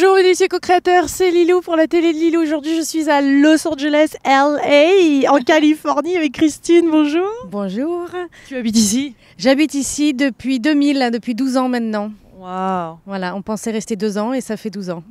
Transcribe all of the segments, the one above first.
Bonjour les co-créateurs, c'est Lilou pour la télé de Lilou. Aujourd'hui, je suis à Los Angeles, LA, en Californie avec Christine. Bonjour. Bonjour. Tu habites ici J'habite ici depuis 2000, hein, depuis 12 ans maintenant. Waouh Voilà, on pensait rester deux ans et ça fait 12 ans.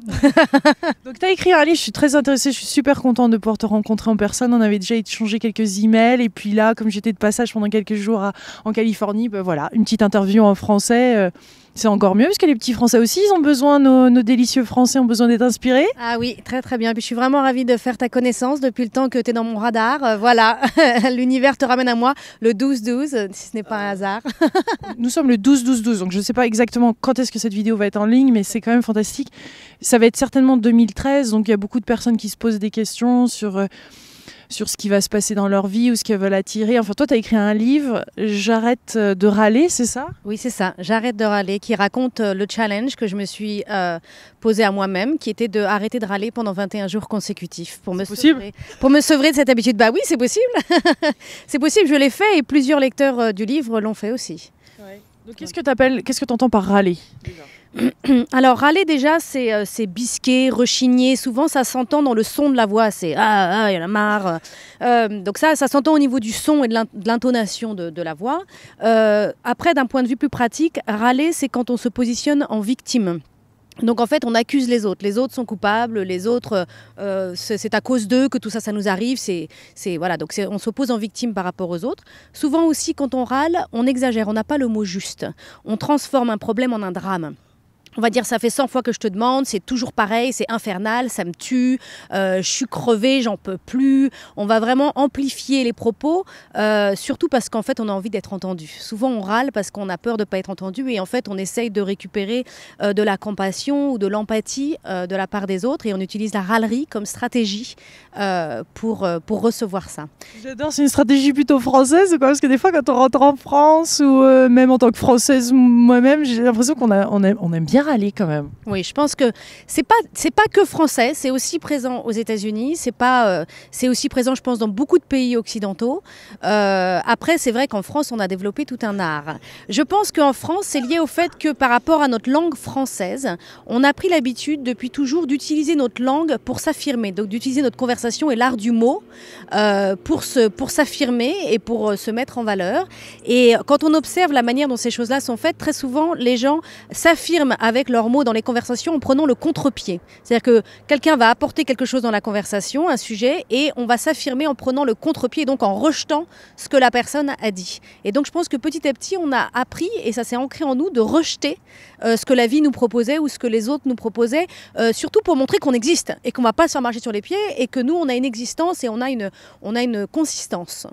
Donc, tu as écrit un livre, je suis très intéressée, je suis super contente de pouvoir te rencontrer en personne. On avait déjà échangé quelques emails et puis là, comme j'étais de passage pendant quelques jours en Californie, ben voilà, une petite interview en français. Euh, c'est encore mieux parce que les petits Français aussi, ils ont besoin, nos, délicieux Français ont besoin d'être inspirés. Ah oui, très très bien. puis je suis vraiment ravie de faire ta connaissance depuis le temps que tu es dans mon radar. Euh, voilà, l'univers te ramène à moi le 12-12, si ce n'est pas un hasard. Nous sommes le 12-12-12, donc je ne sais pas exactement quand est-ce que cette vidéo va être en ligne, mais c'est quand même fantastique. Ça va être certainement 2013, donc il y a beaucoup de personnes qui se posent des questions sur... Euh, sur ce qui va se passer dans leur vie ou ce qu'elles veulent attirer. Enfin, toi, tu as écrit un livre, J'arrête euh, de râler, c'est ça Oui, c'est ça, J'arrête de râler, qui raconte euh, le challenge que je me suis euh, posé à moi-même, qui était de de râler pendant 21 jours consécutifs pour me possible. pour me sevrer de cette habitude. Bah oui, c'est possible, c'est possible, je l'ai fait et plusieurs lecteurs du livre l'ont fait aussi qu'est-ce que tu qu'est-ce que tu entends par râler alors, râler déjà, c'est euh, c'est bisquer, rechigner. Souvent, ça s'entend dans le son de la voix. C'est ah, ah, ah il y en a marre. Euh, donc, ça, ça s'entend au niveau du son et de l'intonation de, la voix. Euh, après, d'un point de vue plus pratique, râler, c'est quand on se positionne en victime. Donc en fait, on accuse les autres. Les autres sont coupables. Les autres, euh, c'est à cause d'eux que tout ça, ça nous arrive. C'est, voilà. Donc on s'oppose en victime par rapport aux autres. Souvent aussi, quand on râle, on exagère. On n'a pas le mot juste. On transforme un problème en un drame on va dire, ça fait 100 fois que je te demande, c'est toujours pareil, c'est infernal, ça me tue, euh, je suis crevée, j'en peux plus. On va vraiment amplifier les propos, euh, surtout parce qu'en fait, on a envie d'être entendu. Souvent, on râle parce qu'on a peur de ne pas être entendu et en fait, on essaye de récupérer euh, de la compassion ou de l'empathie de la part des autres et on utilise la râlerie comme stratégie pour, pour recevoir ça. J'adore, c'est une stratégie plutôt française, parce que des fois, quand on rentre en France ou même en tant que française moi-même, j'ai l'impression qu'on on aime bien aller quand même. Oui, je pense que c'est pas c'est pas que français, c'est aussi présent aux États-Unis, c'est pas euh, c'est aussi présent, je pense, dans beaucoup de pays occidentaux. Euh, après, c'est vrai qu'en France, on a développé tout un art. Je pense qu'en France, c'est lié au fait que par rapport à notre langue française, on a pris l'habitude depuis toujours d'utiliser notre langue pour s'affirmer, donc d'utiliser notre conversation et l'art du mot euh, pour se pour s'affirmer et pour se mettre en valeur. Et quand on observe la manière dont ces choses-là sont faites, très souvent, les gens s'affirment avec avec leurs mots dans les conversations en prenant le contre-pied. C'est-à-dire que quelqu'un va apporter quelque chose dans la conversation, un sujet, et on va s'affirmer en prenant le contre-pied, donc en rejetant ce que la personne a dit. Et donc je pense que petit à petit, on a appris, et ça s'est ancré en nous, de rejeter euh, ce que la vie nous proposait ou ce que les autres nous proposaient, euh, surtout pour montrer qu'on existe et qu'on ne va pas se faire marcher sur les pieds et que nous, on a une existence et on a une, on a une consistance.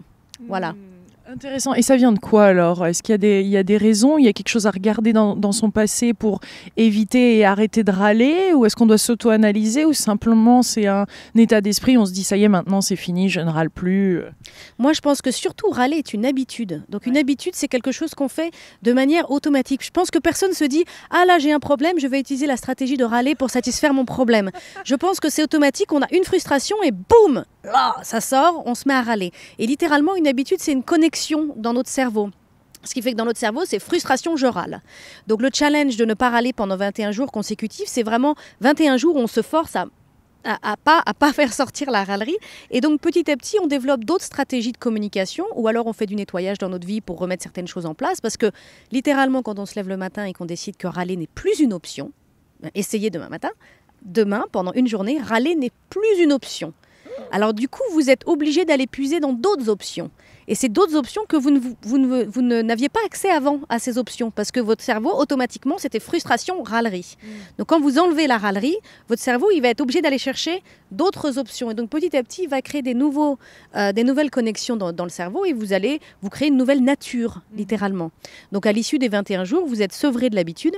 Voilà. Hmm. Intéressant. Et ça vient de quoi alors Est-ce qu'il y, y, a des raisons Il y a quelque chose à regarder dans, son passé pour éviter et arrêter de râler Ou est-ce qu'on doit s'auto-analyser Ou simplement c'est un, état d'esprit, on se dit ça y est maintenant c'est fini, je ne râle plus Moi je pense que surtout râler est une habitude. Donc une habitude c'est quelque chose qu'on fait de manière automatique. Je pense que personne se dit ah là j'ai un problème, je vais utiliser la stratégie de râler pour satisfaire mon problème. je pense que c'est automatique, on a une frustration et boum, là, ah, ça sort, on se met à râler. Et littéralement une habitude c'est une connexion dans notre cerveau. Ce qui fait que dans notre cerveau, c'est frustration, je râle. Donc le challenge de ne pas râler pendant 21 jours consécutifs, c'est vraiment 21 jours où on se force à à, pas à pas faire sortir la râlerie et donc petit à petit on développe d'autres stratégies de communication ou alors on fait du nettoyage dans notre vie pour remettre certaines choses en place parce que littéralement quand on se lève le matin et qu'on décide que râler n'est plus une option ben, essayez demain matin demain pendant une journée râler n'est plus une option alors du coup, vous êtes obligé d'aller puiser dans d'autres options. Et c'est d'autres options que vous, ne, n'aviez pas accès avant à ces options, parce que votre cerveau, automatiquement, c'était frustration, râlerie. Mm. Donc quand vous enlevez la râlerie, votre cerveau, il va être obligé d'aller chercher d'autres options. Et donc petit à petit, il va créer des, nouveaux, euh, des nouvelles connexions dans, le cerveau et vous allez vous créer une nouvelle nature, mm. littéralement. Donc à l'issue des 21 jours, vous êtes sevré de l'habitude.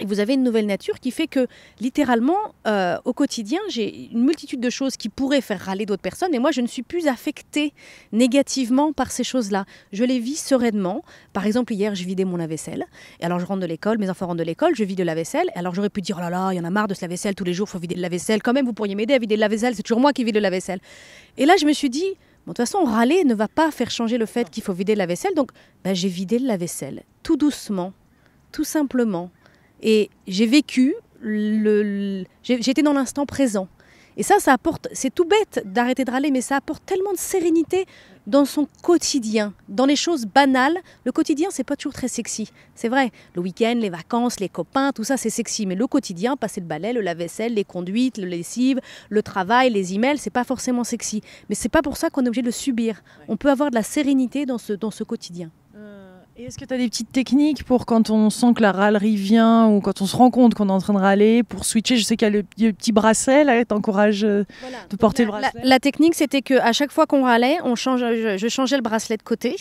Et vous avez une nouvelle nature qui fait que, littéralement, euh, au quotidien, j'ai une multitude de choses qui pourraient faire râler d'autres personnes. Et moi, je ne suis plus affectée négativement par ces choses-là. Je les vis sereinement. Par exemple, hier, je vidé mon lave-vaisselle. Et alors, je rentre de l'école, mes enfants rentrent de l'école, je vide de la vaisselle. Et alors, j'aurais pu dire, oh là là, il y en a marre de ce lave-vaisselle, tous les jours, il faut vider de la vaisselle. Quand même, vous pourriez m'aider à vider de la vaisselle, c'est toujours moi qui vide de la vaisselle. Et là, je me suis dit, Bon, de toute façon, râler ne va pas faire changer le fait qu'il faut vider la vaisselle. Donc, ben, j'ai vidé la vaisselle, tout doucement, tout simplement, et j'ai vécu, le, j'étais dans l'instant présent. Et ça, ça apporte, c'est tout bête d'arrêter de râler, mais ça apporte tellement de sérénité dans son quotidien, dans les choses banales. Le quotidien, c'est pas toujours très sexy, c'est vrai. Le week-end, les vacances, les copains, tout ça, c'est sexy. Mais le quotidien, passer le balai, le lave-vaisselle, les conduites, le lessive, le travail, les emails, c'est pas forcément sexy. Mais c'est pas pour ça qu'on est obligé de le subir. On peut avoir de la sérénité dans ce quotidien est-ce que tu as des petites techniques pour quand on sent que la râlerie vient ou quand on se rend compte qu'on est en train de râler pour switcher Je sais qu'il y a le, petit bracelet, là, t'encourages euh, de porter le bracelet. La, technique, c'était qu'à chaque fois qu'on râlait, on change, euh, je, changeais le bracelet de côté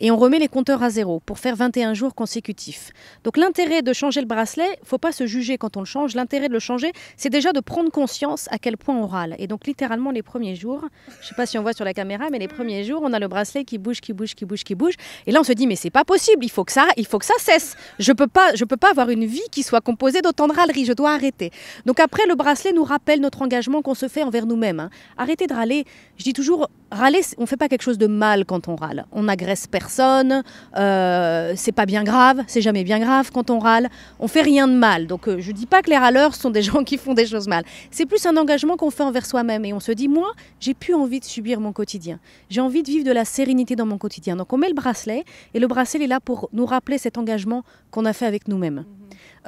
et on remet les compteurs à zéro pour faire 21 jours consécutifs. Donc l'intérêt de changer le bracelet, faut pas se juger quand on le change. L'intérêt de le changer, c'est déjà de prendre conscience à quel point on râle. Et donc littéralement les premiers jours, je sais pas si on voit sur la caméra, mais les premiers jours, on a le bracelet qui bouge, qui bouge, qui bouge, qui bouge. Et là, on se dit, mais c'est pas possible il faut que ça, il faut que ça cesse. Je peux pas, je peux pas avoir une vie qui soit composée d'autant de râleries. Je dois arrêter. Donc après, le bracelet nous rappelle notre engagement qu'on se fait envers nous-mêmes. Arrêter hein. Arrêtez de râler. Je dis toujours, râler, on fait pas quelque chose de mal quand on râle. On n'agresse personne. Euh, c'est pas bien grave. C'est jamais bien grave quand on râle. On fait rien de mal. Donc je euh, je dis pas que les râleurs sont des gens qui font des choses mal. C'est plus un engagement qu'on fait envers soi-même et on se dit, moi, j'ai plus envie de subir mon quotidien. J'ai envie de vivre de la sérénité dans mon quotidien. Donc on met le bracelet et le bracelet là pour nous rappeler cet engagement qu'on a fait avec nous-mêmes. Mhm.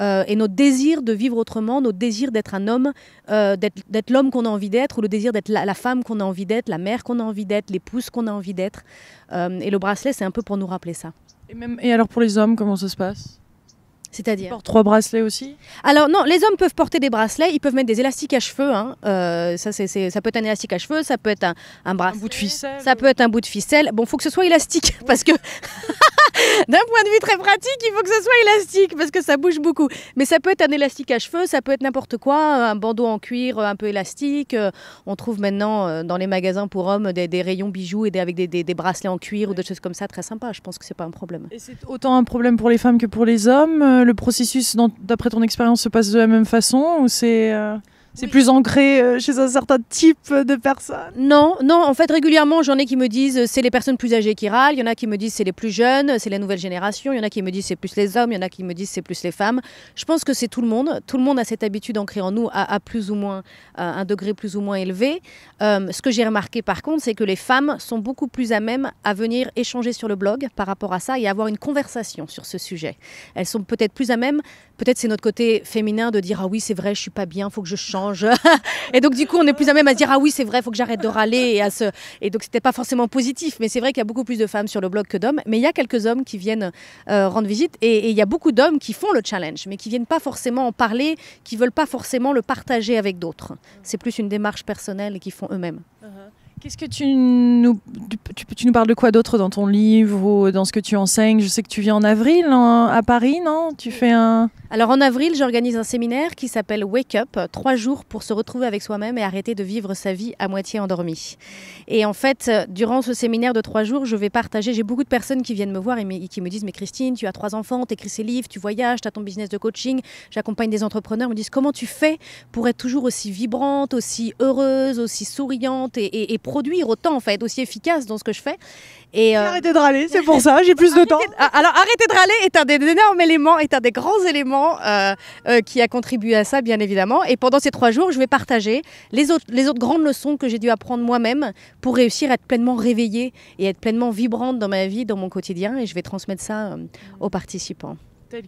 Euh, et notre désir de vivre autrement, notre désir d'être un homme, euh, d'être l'homme qu'on a envie d'être, ou le désir d'être la, femme qu'on a envie d'être, la mère qu'on a envie d'être, l'épouse qu'on a envie d'être. Euh, et le bracelet, c'est un peu pour nous rappeler ça. et alors pour les hommes, comment ça se passe c'est-à-dire trois bracelets aussi Alors non, les hommes peuvent porter des bracelets, ils peuvent mettre des élastiques à cheveux. Hein. Euh, ça, c'est, ça peut être un élastique à cheveux, ça peut être un, bout de ficelle Ça peut être un bout de ficelle. Bon, faut que ce soit élastique, parce que d'un point de vue très pratique, il faut que ce soit élastique, parce que ça bouge beaucoup. Mais ça peut être un élastique à cheveux, ça peut être n'importe quoi, un bandeau en cuir un peu élastique. Euh, on trouve maintenant euh, dans les magasins pour hommes des, rayons bijoux et avec des, bracelets en cuir ou des choses comme ça, très sympa. Je pense que c'est pas un problème. Et c'est autant un problème pour les femmes que pour les hommes le processus, d'après ton expérience, se passe de la même façon ou c'est euh, c'est plus ancré euh, chez un certain type de personnes Non, non, en fait régulièrement j'en ai qui me disent euh, c'est les personnes plus âgées qui râlent, il y en a qui me disent c'est les plus jeunes, c'est la nouvelle génération, il y en a qui me disent c'est plus les hommes, il y en a qui me disent c'est plus les femmes. Je pense que c'est tout le monde, tout le monde a cette habitude ancrée en nous à, plus ou moins un degré plus ou moins élevé. Euh, ce que j'ai remarqué par contre c'est que les femmes sont beaucoup plus à même à venir échanger sur le blog par rapport à ça et avoir une conversation sur ce sujet. Elles sont peut-être plus à même peut-être c'est notre côté féminin de dire ah oui c'est vrai je suis pas bien faut que je change et donc du coup on est plus à même à dire ah oui c'est vrai faut que j'arrête de râler et à ce et donc c'était pas forcément positif mais c'est vrai qu'il y a beaucoup plus de femmes sur le blog que d'hommes mais il y a quelques hommes qui viennent euh, rendre visite et il y a beaucoup d'hommes qui font le challenge mais qui viennent pas forcément en parler qui veulent pas forcément le partager avec d'autres c'est plus une démarche personnelle qu'ils font eux-mêmes uh-huh. Qu'est-ce que tu nous, tu nous parles de quoi d'autre dans ton livre ou dans ce que tu enseignes Je sais que tu viens en avril à Paris, non Tu fais un... Alors en avril, j'organise un séminaire qui s'appelle Wake Up, euh, trois jours pour se retrouver avec soi-même et arrêter de vivre sa vie à moitié endormie. Et en fait, euh, durant ce séminaire de trois jours, je vais partager, j'ai beaucoup de personnes qui viennent me voir et, qui me disent, mais Christine, tu as trois enfants, tu écris ces livres, tu voyages, tu as ton business de coaching, j'accompagne des entrepreneurs, me disent, comment tu fais pour être toujours aussi vibrante, aussi heureuse, aussi souriante et, et, et produire autant, en être aussi efficace dans ce que je fais. Et euh, Arrêtez de râler, c'est pour ça, j'ai plus de temps. Ah, alors arrêtez de râler est un des énormes éléments, est un des grands éléments euh, euh, qui a contribué à ça, bien évidemment. Et pendant ces trois jours, je vais partager les autres, les autres grandes leçons que j'ai dû apprendre moi-même pour réussir à être pleinement réveillée et être pleinement vibrante dans ma vie, dans mon quotidien. Et je vais transmettre ça aux participants.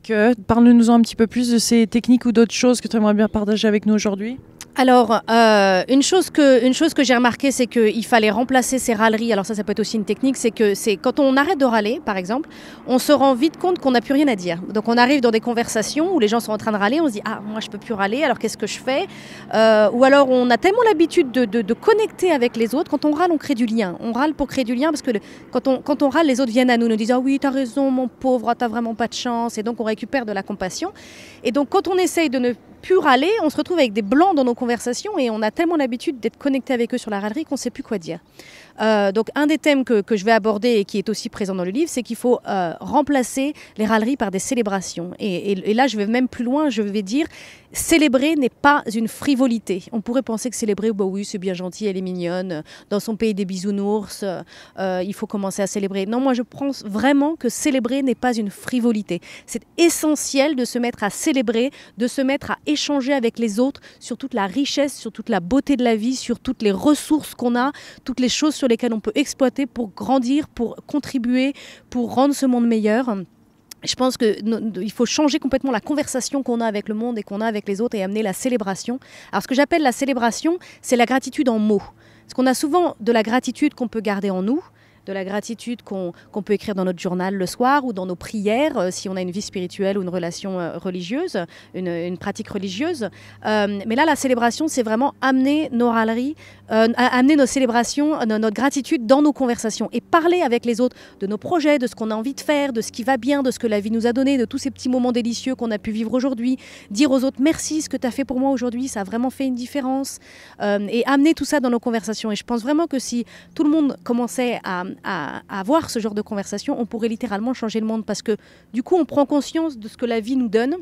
que, parle-nous-en un petit peu plus de ces techniques ou d'autres choses que tu aimerais bien partager avec nous aujourd'hui alors, euh, une chose que, j'ai remarqué, c'est qu'il fallait remplacer ces râleries. Alors ça, ça peut être aussi une technique, c'est que c'est quand on arrête de râler, par exemple, on se rend vite compte qu'on n'a plus rien à dire. Donc on arrive dans des conversations où les gens sont en train de râler, on se dit ah moi je peux plus râler, alors qu'est-ce que je fais euh, Ou alors on a tellement l'habitude de, connecter avec les autres. Quand on râle, on crée du lien. On râle pour créer du lien parce que quand on râle, les autres viennent à nous nous disent ah oui as raison mon pauvre, t'as vraiment pas de chance. Et donc on récupère de la compassion. Et donc quand on essaye de ne pu râler, on se retrouve avec des blancs dans nos conversations et on a tellement l'habitude d'être connecté avec eux sur la râlerie qu'on ne sait plus quoi dire. Euh, donc un des thèmes que, je vais aborder et qui est aussi présent dans le livre, c'est qu'il faut euh, remplacer les râleries par des célébrations. Et, là, je vais même plus loin, je vais dire, célébrer n'est pas une frivolité. On pourrait penser que célébrer, bah oui, c'est bien gentil, elle est mignonne, dans son pays des bisounours, euh, il faut commencer à célébrer. Non, moi je pense vraiment que célébrer n'est pas une frivolité. C'est essentiel de se mettre à célébrer, de se mettre à échanger avec les autres sur toute la richesse, sur toute la beauté de la vie, sur toutes les ressources qu'on a, toutes les choses sur lesquels on peut exploiter pour grandir, pour contribuer, pour rendre ce monde meilleur je pense qu'il faut changer complètement la conversation qu'on a avec le monde et qu'on a avec les autres et amener la célébration. Alors ce que j'appelle la célébration, c'est la gratitude en mots. Parce qu'on a souvent de la gratitude qu'on peut garder en nous, de la gratitude qu'on peut écrire dans notre journal le soir ou dans nos prières, euh, si on a une vie spirituelle ou une relation euh, religieuse, une, pratique religieuse. Euh, mais là, la célébration, c'est vraiment amener nos râleries, amener nos célébrations, notre gratitude dans nos conversations et parler avec les autres de nos projets, de ce qu'on a envie de faire, de ce qui va bien, de ce que la vie nous a donné, de tous ces petits moments délicieux qu'on a pu vivre aujourd'hui. Dire aux autres merci, ce que tu as fait pour moi aujourd'hui, ça a vraiment fait une différence. et amener tout ça dans nos conversations. Et je pense vraiment que si tout le monde commençait à à, avoir ce genre de conversation, on pourrait littéralement changer le monde parce que du coup, on prend conscience de ce que la vie nous donne.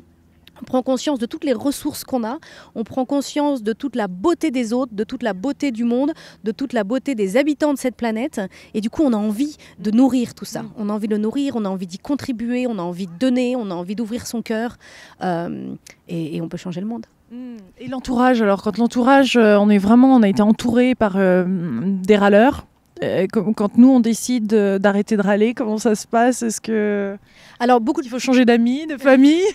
On prend conscience de toutes les ressources qu'on a, on prend conscience de toute la beauté des autres, de toute la beauté du monde, de toute la beauté des habitants de cette planète. Et du coup, on a envie de nourrir tout ça. Mm. On a envie de le nourrir, on a envie d'y contribuer, on a envie de donner, on a envie d'ouvrir son cœur. Euh, et, on peut changer le monde. Mm. Et l'entourage, alors quand l'entourage, euh, on est vraiment, on a été entouré par euh, des râleurs, euh, quand nous, on décide d'arrêter de râler, comment ça se passe Est-ce que... Alors, beaucoup... Il faut changer d'amis, de famille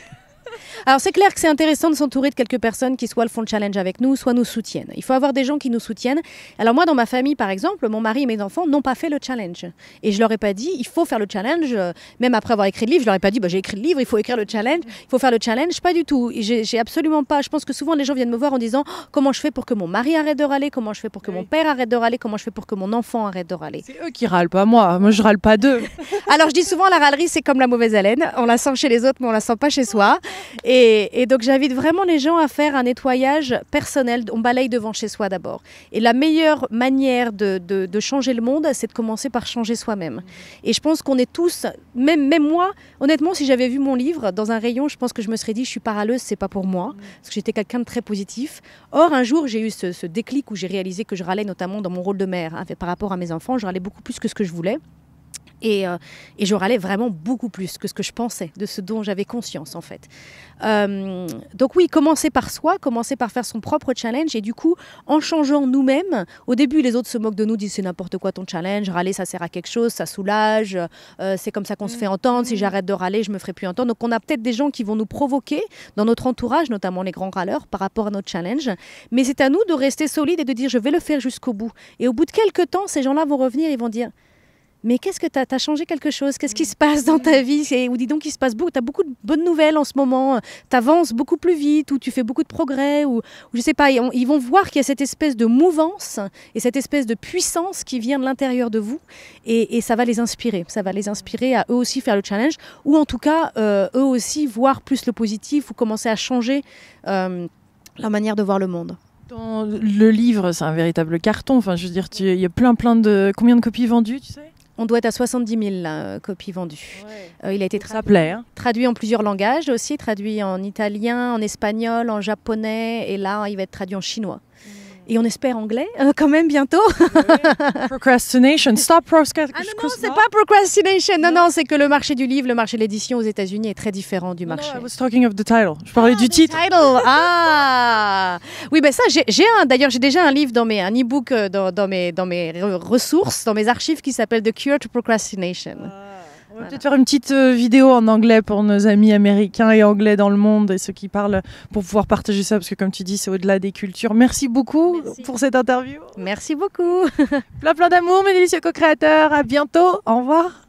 Alors c'est clair que c'est intéressant de s'entourer de quelques personnes qui soit le font le challenge avec nous, soit nous soutiennent. Il faut avoir des gens qui nous soutiennent. Alors moi, dans ma famille, par exemple, mon mari et mes enfants n'ont pas fait le challenge. Et je leur ai pas dit, il faut faire le challenge. Euh, même après avoir écrit le livre, je leur ai pas dit, bah, j'ai écrit le livre, il faut écrire le challenge, il faut faire le challenge. Pas du tout. J'ai absolument pas. Je pense que souvent les gens viennent me voir en disant, oh, comment je fais pour que mon mari arrête de râler, comment je fais pour que mon père arrête de râler, comment je fais pour que mon enfant arrête de râler. C'est eux qui râlent, pas moi. Moi, je râle pas d'eux. Alors je dis souvent, la râlerie, c'est comme la mauvaise haleine. On la sent chez les autres, mais on la sent pas chez soi. Et, donc j'invite vraiment les gens à faire un nettoyage personnel. On balaye devant chez soi d'abord. Et la meilleure manière de, changer le monde, c'est de commencer par changer soi-même. Et je pense qu'on est tous, même, même moi, honnêtement, si j'avais vu mon livre dans un rayon, je pense que je me serais dit, je suis ce c'est pas pour moi, mm. parce que j'étais quelqu'un de très positif. Or, un jour, j'ai eu ce, déclic où j'ai réalisé que je râlais notamment dans mon rôle de mère, hein. par rapport à mes enfants, je râlais beaucoup plus que ce que je voulais. Et, euh, je râlais vraiment beaucoup plus que ce que je pensais, de ce dont j'avais conscience en fait. Euh, donc oui, commencer par soi, commencer par faire son propre challenge et du coup, en changeant nous-mêmes, au début les autres se moquent de nous, disent c'est n'importe quoi ton challenge, râler ça sert à quelque chose, ça soulage, euh, c'est comme ça qu'on se mm. fait entendre, si mm. j'arrête de râler je me ferai plus entendre. Donc on a peut-être des gens qui vont nous provoquer dans notre entourage, notamment les grands râleurs, par rapport à notre challenge. Mais c'est à nous de rester solide et de dire je vais le faire jusqu'au bout. Et au bout de quelques temps, ces gens-là vont revenir, ils vont dire... Mais qu'est-ce que tu as, changé quelque chose Qu'est-ce qui mm. se passe dans ta mm. vie Ou dis donc, il se passe beaucoup, tu as beaucoup de bonnes nouvelles en ce moment, tu avances beaucoup plus vite, ou tu fais beaucoup de progrès, ou, je sais pas, ils vont voir qu'il y a cette espèce de mouvance et cette espèce de puissance qui vient de l'intérieur de vous, et, ça va les inspirer. Ça va les inspirer à eux aussi faire le challenge, ou en tout cas, euh, eux aussi voir plus le positif, ou commencer à changer euh, leur manière de voir le monde. Dans le livre, c'est un véritable carton. Enfin, je veux dire, il y a plein, plein de. Combien de copies vendues, tu sais on doit être à 70 000 euh, copies vendues. Euh, il a été très hein. traduit en plusieurs langages aussi, traduit en italien, en espagnol, en japonais, et là, il va être traduit en chinois et on espère anglais euh, quand même bientôt. procrastination, stop procrastination. Ah non, non, c'est pas procrastination. Non, non, c'est que le marché du livre, le marché de l'édition aux États-Unis est très différent du marché. I was talking of the title. Je parlais ah, du titre. Title. Ah. Oui, ben ça, j'ai un. D'ailleurs, j'ai déjà un livre dans mes, un e-book euh, dans, mes, dans mes ressources, dans mes archives qui s'appelle The Cure to Procrastination. Ah. On va peut-être faire une petite euh, vidéo en anglais pour nos amis américains et anglais dans le monde et ceux qui parlent pour pouvoir partager ça parce que comme tu dis c'est au-delà des cultures. Merci beaucoup pour cette interview. Merci beaucoup. plein plein d'amour mes délicieux co-créateurs. À bientôt. Au revoir.